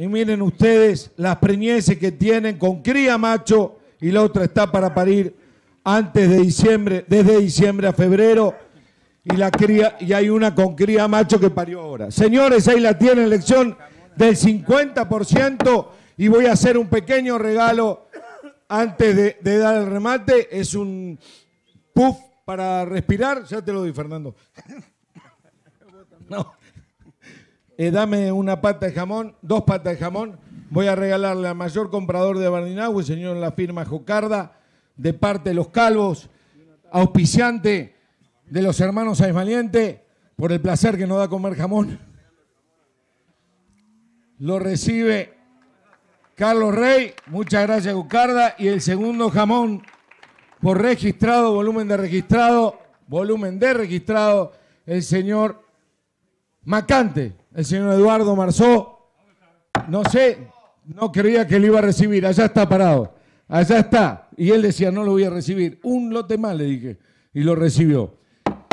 Y miren ustedes las preñeces que tienen con cría macho y la otra está para parir antes de diciembre, desde diciembre a febrero. Y, la cría, y hay una con cría macho que parió ahora. Señores, ahí la tienen, elección del 50% y voy a hacer un pequeño regalo antes de, de dar el remate. Es un puff para respirar. Ya te lo di, Fernando. No. Eh, dame una pata de jamón, dos patas de jamón. Voy a regalarle al mayor comprador de Barninahu, el señor la firma Jocarda, de parte de los calvos, auspiciante de los hermanos aizvaliente, por el placer que nos da comer jamón. Lo recibe Carlos Rey, muchas gracias Jocarda, y el segundo jamón por registrado, volumen de registrado, volumen de registrado, el señor Macante el señor Eduardo Marzó. No sé, no creía que lo iba a recibir. Allá está parado. Allá está. Y él decía, no lo voy a recibir. Un lote más, le dije. Y lo recibió.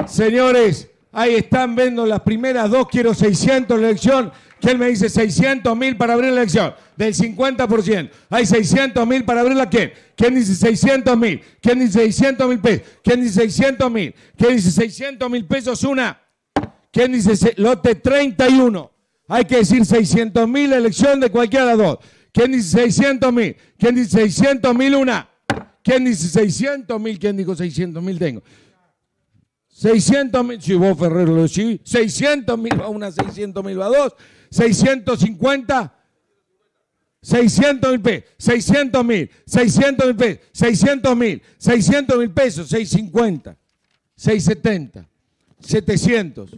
Señores, ahí están viendo las primeras dos. Quiero 600 la elección. Que él me dice 600 mil para abrir la elección. Del 50%. Hay 600 mil para abrirla. qué? ¿Quién dice 600 mil? ¿Quién dice 600 mil pesos? ¿Quién dice 600 mil? ¿Quién dice 600 mil pesos? Una. ¿Quién dice lote 31? Hay que decir 600 mil, elección de cualquiera de dos. ¿Quién dice 600 mil? ¿Quién dice 600 mil una? ¿Quién dice 600 mil? ¿Quién dijo 600 mil tengo? 600 mil, si vos Ferrero lo decís, 600 mil va una, 600 mil va dos, 650, 600 mil pesos, 600 mil, 600 mil pesos, 600 mil, 600 mil pesos, 650, 670, 700.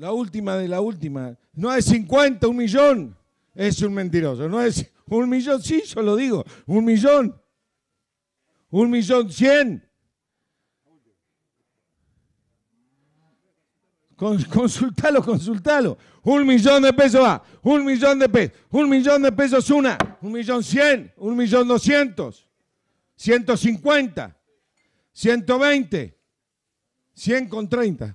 la última de la última. No es 50, un millón. Es un mentiroso. No es un millón, sí, yo lo digo. Un millón. Un millón cien. consultalo, consultalo. Un millón de pesos va, un millón de pesos, un millón de pesos una, un millón cien, un millón doscientos, ciento cincuenta, ciento veinte, cien con treinta.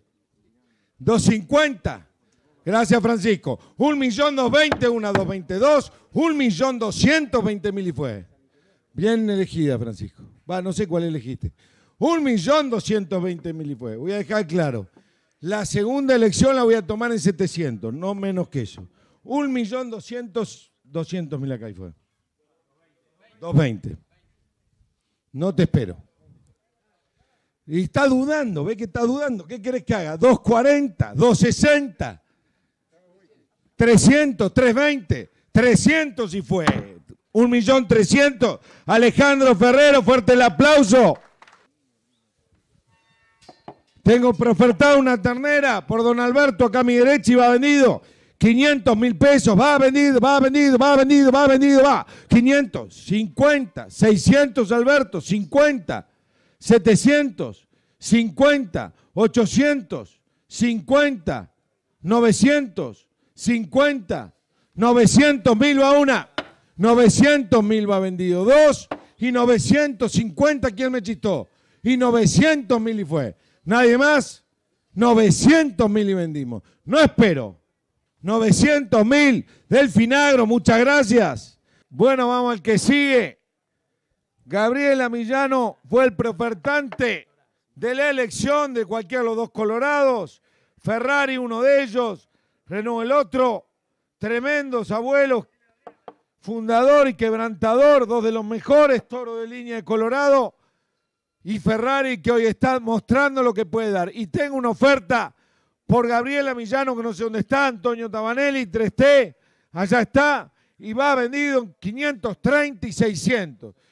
250. Gracias, Francisco. Un millón dos veinte, una dos veintidós, un millón doscientos veinte mil y fue. Bien elegida, Francisco. Va, no sé cuál elegiste. Un millón doscientos veinte mil y fue. Voy a dejar claro. La segunda elección la voy a tomar en 700, no menos que eso. Un millón doscientos, doscientos mil acá y fue. Dos veinte. No te espero. Y está dudando, ve que está dudando. ¿Qué querés que haga? 240, 260, 300, 320, 300 y fue. Un Alejandro Ferrero, fuerte el aplauso. Tengo profertado una ternera por don Alberto acá a mi derecha y va vendido. 500 mil pesos, va vendido, va vendido, va vendido, va vendido, va. 500, 50, 600 Alberto, 50. 750 850, 800, 50, 900, 50, 900 mil va una, 900 mil va vendido dos y 950, ¿quién me chistó? Y 900 mil y fue. Nadie más, 900 mil y vendimos. No espero. 900 mil del Finagro, muchas gracias. Bueno, vamos al que sigue. Gabriela Millano fue el profertante de la elección de cualquiera de los dos colorados. Ferrari, uno de ellos, Renault el otro. Tremendos abuelos, fundador y quebrantador, dos de los mejores toros de línea de Colorado. Y Ferrari que hoy está mostrando lo que puede dar. Y tengo una oferta por Gabriela Millano, que no sé dónde está, Antonio Tabanelli, 3T, allá está. Y va vendido en 530 y 600.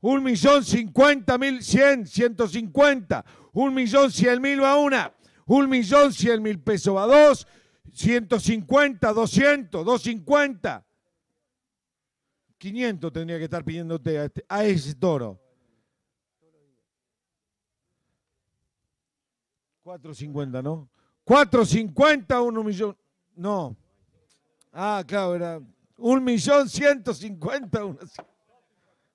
un millón cincuenta mil cien, ciento cincuenta, un millón cien mil va una, un millón cien mil pesos va dos, ciento cincuenta, doscientos, dos cincuenta. Quinientos tendría que estar pidiéndote a, este, a ese toro. 4.50, ¿no? cincuenta, uno millón. No. Ah, claro, era un millón ciento cincuenta,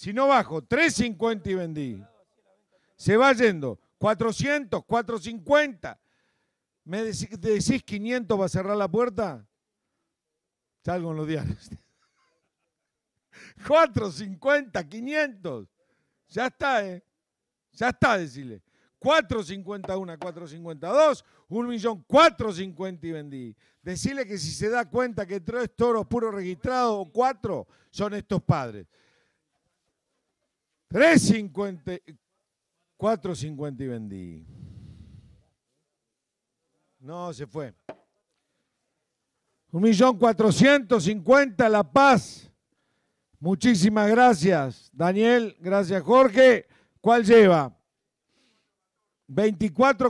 Si no bajo, 350 y vendí. Se va yendo. 400, 450. ¿Me decís, 500 va a cerrar la puerta? Salgo en los diarios. 450, 500. Ya está, ¿eh? Ya está, decirle. 451, 452, 1.450 millón 450 y vendí. Decirle que si se da cuenta que tres toros puros registrados o cuatro son estos padres. 3.50, cincuenta y vendí. No, se fue. Un millón cincuenta, La Paz. Muchísimas gracias, Daniel. Gracias, Jorge. ¿Cuál lleva?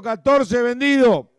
catorce, vendido.